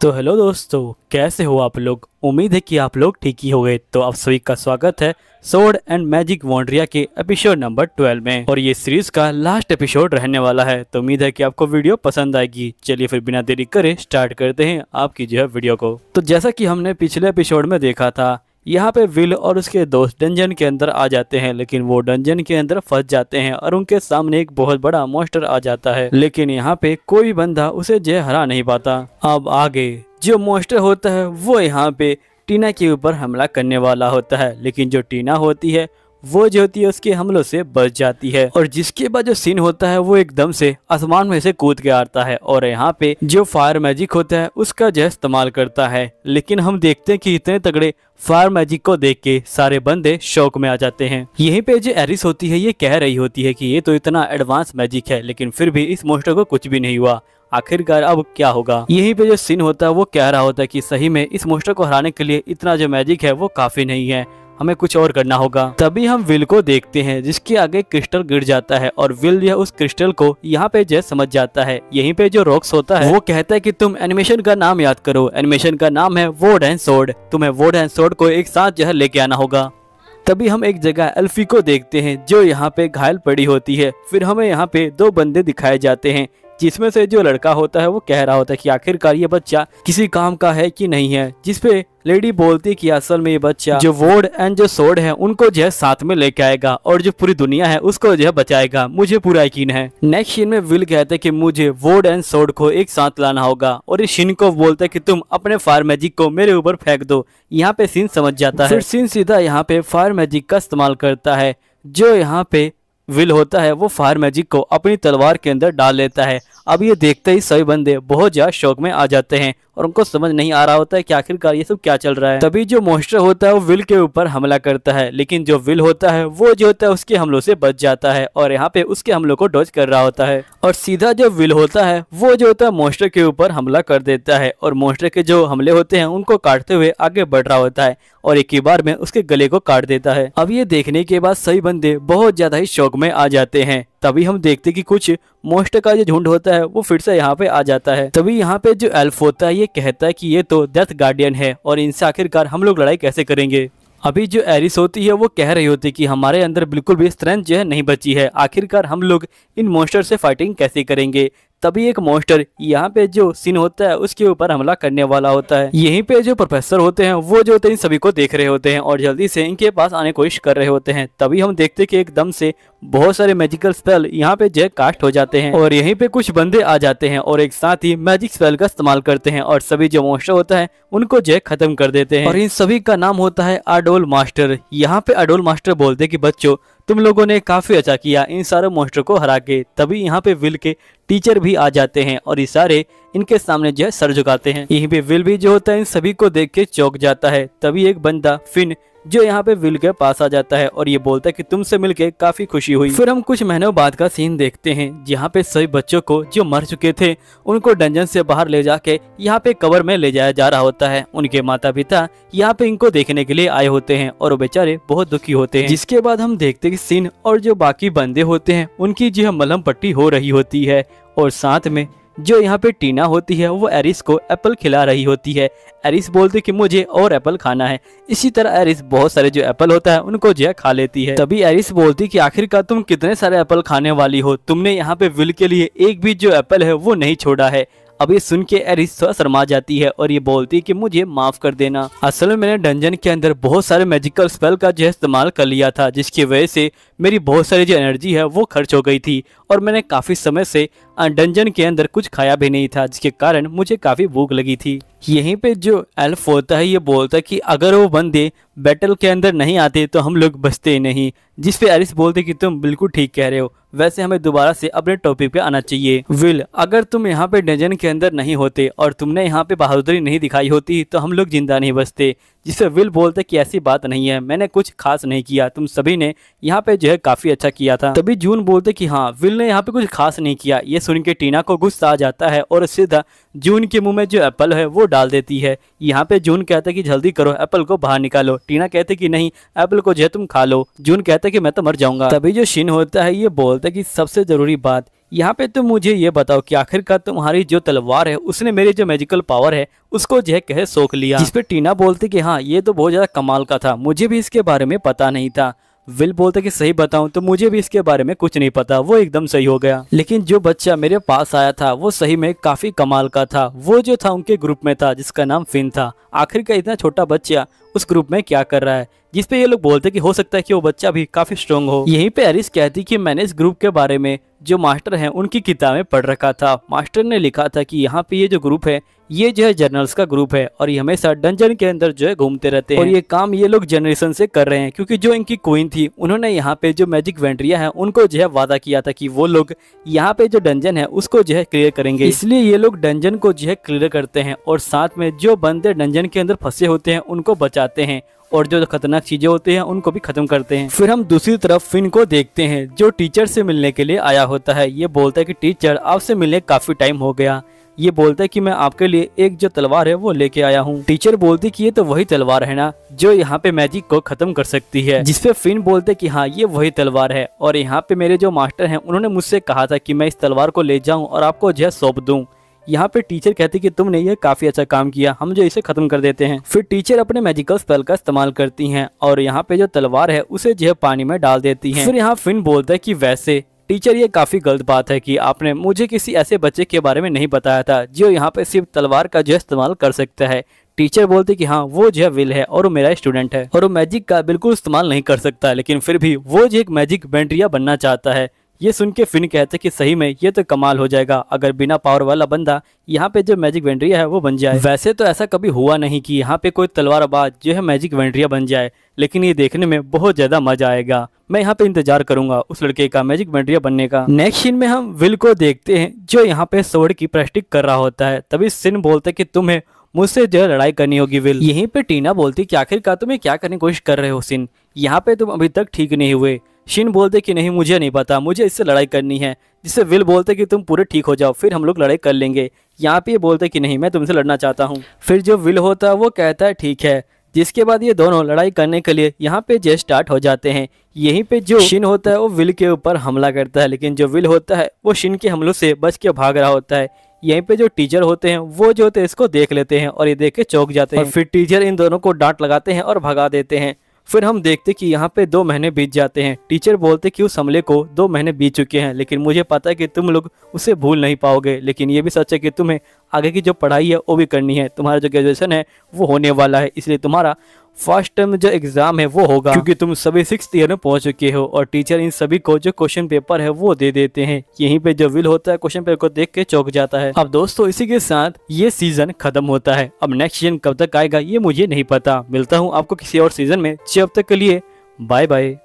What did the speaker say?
तो हेलो दोस्तों कैसे हो आप लोग उम्मीद है कि आप लोग ठीक ही हो गए तो आप सभी का स्वागत है सोड एंड मैजिक वॉन्ड्रिया के एपिसोड नंबर 12 में और ये सीरीज का लास्ट एपिसोड रहने वाला है तो उम्मीद है कि आपको वीडियो पसंद आएगी चलिए फिर बिना देरी करे स्टार्ट करते हैं आपकी जो है वीडियो को तो जैसा की हमने पिछले एपिसोड में देखा था यहाँ पे विल और उसके दोस्त डंजन के अंदर आ जाते हैं लेकिन वो डंजन के अंदर फंस जाते हैं और उनके सामने एक बहुत बड़ा मॉन्स्टर आ जाता है लेकिन यहाँ पे कोई बंदा उसे जय हरा नहीं पाता अब आगे जो मॉन्स्टर होता है वो यहाँ पे टीना के ऊपर हमला करने वाला होता है लेकिन जो टीना होती है वो जो होती है उसके हमलों से बच जाती है और जिसके बाद जो सीन होता है वो एकदम से आसमान में से कूद के आता है और यहाँ पे जो फायर मैजिक होता है उसका जो इस्तेमाल करता है लेकिन हम देखते हैं कि इतने तगड़े फायर मैजिक को देख के सारे बंदे शौक में आ जाते हैं यहीं पे जो एरिस होती है ये कह रही होती है की ये तो इतना एडवांस मैजिक है लेकिन फिर भी इस मोस्टर को कुछ भी नहीं हुआ आखिरकार अब क्या होगा यहीं पे जो सीन होता है वो कह रहा होता है कि सही में इस मोस्टर को हराने के लिए इतना जो मैजिक है वो काफी नहीं है हमें कुछ और करना होगा तभी हम विल को देखते हैं जिसके आगे क्रिस्टल गिर जाता है और विल यह उस क्रिस्टल को यहाँ पे जय समझ जाता है यहीं पे जो रॉक्स होता है वो कहता है की तुम एनिमेशन का नाम याद करो एनिमेशन का नाम है वोड एंड सोड तुम्हें वोड एंड सोड को एक साथ जहर लेके आना होगा तभी हम एक जगह एल्फी को देखते हैं जो यहाँ पे घायल पड़ी होती है फिर हमें यहाँ पे दो बंदे दिखाए जाते हैं जिसमें से जो लड़का होता है वो कह रहा होता है कि आखिरकार ये बच्चा किसी काम का है कि नहीं है जिसपे लेडी बोलती कि असल में ये बच्चा जो वोड एंड जो सोड है उनको जो है साथ में लेके आएगा और जो पूरी दुनिया है उसको जो है बचाएगा मुझे पूरा यकीन है नेक्स्ट सीन में विल कहते कि मुझे वोड एंड सोड को एक साथ लाना होगा और इस सीन को बोलता है कि तुम अपने फायर मैजिक को मेरे ऊपर फेंक दो यहाँ पे सीन समझ जाता है सीन सीधा यहाँ पे फायर मैजिक का इस्तेमाल करता है जो यहाँ पे विल होता है वो फायर मैजिक को अपनी तलवार के अंदर डाल लेता है अब ये देखते ही सभी बंदे बहुत ज़्यादा शौक में आ जाते हैं और उनको समझ नहीं आ रहा होता है कि आखिरकार ये सब क्या चल रहा है तभी जो मोस्टर होता है वो विल के ऊपर हमला करता है लेकिन जो विल होता है वो जो होता है उसके हमलों से बच जाता है और यहाँ पे उसके हमलों को डॉज कर रहा होता है और सीधा जो विल होता है वो जो होता है मोस्टर के ऊपर हमला कर देता है और मोस्टर के जो हमले होते हैं उनको काटते हुए आगे बढ़ रहा होता है और एक ही बार में उसके गले को काट देता है अब ये देखने के बाद सभी बंदे बहुत ज्यादा ही शौक में आ जाते हैं तभी हम देखते कि कुछ मोस्टर का जो झुंड होता है वो फिर से यहाँ पे आ जाता है तभी यहाँ पे जो एल्फ होता है ये कहता है कि ये तो डेथ गार्डियन है और इनसे आखिरकार हम लोग लड़ाई कैसे करेंगे अभी जो एरिस होती है वो कह रही होती है कि हमारे अंदर बिल्कुल भी स्ट्रेंथ जो है नहीं बची है आखिरकार हम लोग इन मोस्टर से फाइटिंग कैसे करेंगे तभी एक मॉन्स्टर यहाँ पे जो सीन होता है उसके ऊपर हमला करने वाला होता है यहीं पे जो प्रोफेसर होते हैं वो जो होते हैं सभी को देख रहे होते हैं और जल्दी से इनके पास आने कोशिश कर रहे होते हैं तभी हम देखते कि एकदम से बहुत सारे मैजिकल स्पेल यहाँ पे जय कास्ट हो जाते हैं और यहीं पे कुछ बंदे आ जाते हैं और एक साथ ही मैजिक स्पेल का इस्तेमाल करते हैं और सभी जो मोस्टर होता है उनको जय खत्म कर देते हैं और इन सभी का नाम होता है अडोल मास्टर यहाँ पे अडोल मास्टर बोलते की बच्चों तुम लोगों ने काफ़ी अच्छा किया इन सारे मोस्टर को हरा के तभी यहाँ पे विल के टीचर भी आ जाते हैं और ये सारे इनके सामने जो है सर झुकाते हैं यहीं पे विल भी जो होता है इन सभी को देख के चौक जाता है तभी एक बंदा फिन जो यहाँ पे विल के पास आ जाता है और ये बोलता है कि तुमसे मिलके काफी खुशी हुई फिर हम कुछ महीनों बाद का सीन देखते हैं जहाँ पे सभी बच्चों को जो मर चुके थे उनको डंजन से बाहर ले जाके यहाँ पे कवर में ले जाया जा रहा होता है उनके माता पिता यहाँ पे इनको देखने के लिए आए होते हैं और बेचारे बहुत दुखी होते हैं जिसके बाद हम देखते कि सीन और जो बाकी बंदे होते हैं उनकी जो मलहम पट्टी हो रही होती है और साथ में जो यहाँ पे टीना होती है वो एरिस को एप्पल खिला रही होती है एरिस बोलती कि मुझे और एप्पल खाना है इसी तरह एरिस बहुत सारे जो एप्पल होता है उनको जो खा लेती है तभी एरिस बोलती कि आखिरकार तुम कितने सारे एप्पल खाने वाली हो तुमने यहाँ पे विल के लिए एक भी जो एप्पल है वो नहीं छोड़ा है अब ये सुन के एरिस थोड़ा शर्मा जाती है और ये बोलती है कि मुझे माफ कर देना असल में मैंने डंजन के अंदर बहुत सारे मैजिकल स्पेल का जो इस्तेमाल कर लिया था जिसकी वजह से मेरी बहुत सारी जो एनर्जी है वो खर्च हो गई थी और मैंने काफ़ी समय से डंजन के अंदर कुछ खाया भी नहीं था जिसके कारण मुझे काफ़ी भूख लगी थी यहीं पे जो एल्फ होता है ये बोलता है कि अगर वो बंदे बैटल के अंदर नहीं आते तो हम लोग बचते नहीं जिस पे एलिस बोलते कि तुम बिल्कुल ठीक कह रहे हो वैसे हमें दोबारा से अपने टॉपिक पे आना चाहिए विल अगर तुम यहाँ पे डजन के अंदर नहीं होते और तुमने यहाँ पे बहादुरी नहीं दिखाई होती तो हम लोग जिंदा नहीं बचते जिससे विल बोलते कि ऐसी बात नहीं है मैंने कुछ खास नहीं किया तुम सभी ने यहाँ पे जो है काफ़ी अच्छा किया था तभी जून बोलते कि हाँ विल ने यहाँ पे कुछ खास नहीं किया ये सुन के टीना को गुस्सा आ जाता है और सीधा जून के मुंह में जो एप्पल है वो डाल देती है यहाँ पे जून कहता है कि जल्दी करो एप्पल को बाहर निकालो टीना कहते कि नहीं एप्पल को जो तुम खा लो जून कहता है कि मैं तो मर जाऊंगा तभी जो शिन होता है ये बोलता है कि सबसे जरूरी बात यहाँ पे तुम मुझे ये बताओ कि आखिरकार तुम्हारी जो तलवार है उसने मेरी जो मैजिकल पावर है उसको जो है कहे सोख लिया जिसपे टीना बोलती कि हाँ ये तो बहुत ज्यादा कमाल का था मुझे भी इसके बारे में पता नहीं था विल बोलता कि सही बताऊं तो मुझे भी इसके बारे में कुछ नहीं पता वो एकदम सही हो गया लेकिन जो बच्चा मेरे पास आया था वो सही में काफी कमाल का था वो जो था उनके ग्रुप में था जिसका नाम फिन था आखिर का इतना छोटा बच्चा उस ग्रुप में क्या कर रहा है जिसपे ये लोग बोलते कि हो सकता है कि वो बच्चा भी काफी स्ट्रॉन्ग हो यहीं पे एरिस कहती कि मैंने इस ग्रुप के बारे में जो मास्टर हैं उनकी किताबें पढ़ रखा था मास्टर ने लिखा था कि यहाँ पे ये जो ग्रुप है ये जो है जर्नल्स का ग्रुप है और ये हमेशा डंजन के अंदर जो है घूमते रहते हैं और ये काम ये लोग जनरेशन से कर रहे हैं क्योंकि जो इनकी क्वीन थी उन्होंने यहाँ पे जो मैजिक वेंट्रिया है उनको जो है वादा किया था कि वो लोग यहाँ पे जो डंजन है उसको जो है क्लियर करेंगे इसलिए ये लोग डंजन को जो है क्लियर करते हैं और साथ में जो बंदे डंजन के अंदर फंसे होते हैं उनको बचाते हैं और जो खतरनाक चीजें होती हैं उनको भी खत्म करते हैं फिर हम दूसरी तरफ फिन को देखते हैं जो टीचर से मिलने के लिए आया होता है ये बोलता है कि टीचर आपसे मिलने काफी टाइम हो गया ये बोलता है कि मैं आपके लिए एक जो तलवार है वो लेके आया हूँ टीचर बोलती कि ये तो वही तलवार है ना जो यहाँ पे मैजिक को खत्म कर सकती है जिसपे फिन बोलते कि हाँ ये वही तलवार है और यहाँ पे मेरे जो मास्टर हैं उन्होंने मुझसे कहा था कि मैं इस तलवार को ले जाऊँ और आपको जो है सौंप दूँ यहाँ पे टीचर कहती कि तुमने ये काफी अच्छा काम किया हम जो इसे खत्म कर देते हैं फिर टीचर अपने मैजिकल स्पेल का इस्तेमाल करती हैं और यहाँ पे जो तलवार है उसे जो पानी में डाल देती है फिर यहाँ फिन बोलता है कि वैसे टीचर ये काफ़ी गलत बात है कि आपने मुझे किसी ऐसे बच्चे के बारे में नहीं बताया था जो यहाँ पे सिर्फ तलवार का जो इस्तेमाल कर सकता है टीचर बोलते कि हाँ वो जो है विल है और वो मेरा स्टूडेंट है और वो मैजिक का बिल्कुल इस्तेमाल नहीं कर सकता लेकिन फिर भी वो जो एक मैजिक बेंड्रिया बनना चाहता है ये सुन के फिन कहते कि सही में ये तो कमाल हो जाएगा अगर बिना पावर वाला बंदा यहाँ पे जो मैजिक वेंड्रिया है वो बन जाए वैसे तो ऐसा कभी हुआ नहीं कि यहाँ पे कोई तलवार बाद जो है मैजिक वेंड्रिया बन जाए लेकिन ये देखने में बहुत ज्यादा मजा आएगा मैं यहाँ पे इंतजार करूंगा उस लड़के का मैजिक वेंड्रिया बनने का नेक्स्ट सीन में हम विल को देखते हैं जो यहाँ पे सोड की प्रैक्टिक कर रहा होता है तभी सिन बोलते की तुम्हें मुझसे जो लड़ाई करनी होगी विल यहीं पे टीना बोलती कि आखिरकार तुम्हें क्या करने की कोशिश कर रहे हो सिन यहाँ पे तुम अभी तक ठीक नहीं हुए शिन बोलते कि नहीं मुझे नहीं पता मुझे इससे लड़ाई करनी है जिससे विल बोलते कि तुम पूरे ठीक हो जाओ फिर हम लोग लड़ाई कर लेंगे यहाँ पे ये बोलते कि नहीं मैं तुमसे लड़ना चाहता हूँ फिर जो विल होता है वो कहता है ठीक है जिसके बाद ये दोनों लड़ाई करने के लिए यहाँ पे जे स्टार्ट हो जाते हैं यहीं पे जो शिन होता है वो विल के ऊपर हमला करता है लेकिन जो विल होता है वो शिन के हमलों से बच के भाग रहा होता है यहीं पे जो टीचर होते हैं वो जो होते हैं इसको देख लेते हैं और ये देख के चौंक जाते हैं फिर टीचर इन दोनों को डांट लगाते हैं और भगा देते हैं फिर हम देखते कि यहाँ पे दो महीने बीत जाते हैं टीचर बोलते कि उस हमले को दो महीने बीत चुके हैं लेकिन मुझे पता है कि तुम लोग उसे भूल नहीं पाओगे लेकिन ये भी सच है कि तुम्हें आगे की जो पढ़ाई है वो भी करनी है तुम्हारा जो ग्रेजुएशन है वो होने वाला है इसलिए तुम्हारा फर्स्ट टर्म जो एग्ज़ाम है वो होगा क्योंकि तुम सभी सिक्स ईयर में पहुंच चुके हो और टीचर इन सभी को जो क्वेश्चन पेपर है वो दे देते हैं यहीं पे जो विल होता है क्वेश्चन पेपर को देख के चौक जाता है अब दोस्तों इसी के साथ ये सीजन खत्म होता है अब नेक्स्ट सीजन कब तक आएगा ये मुझे नहीं पता मिलता हूँ आपको किसी और सीजन में जब तक के लिए बाय बाय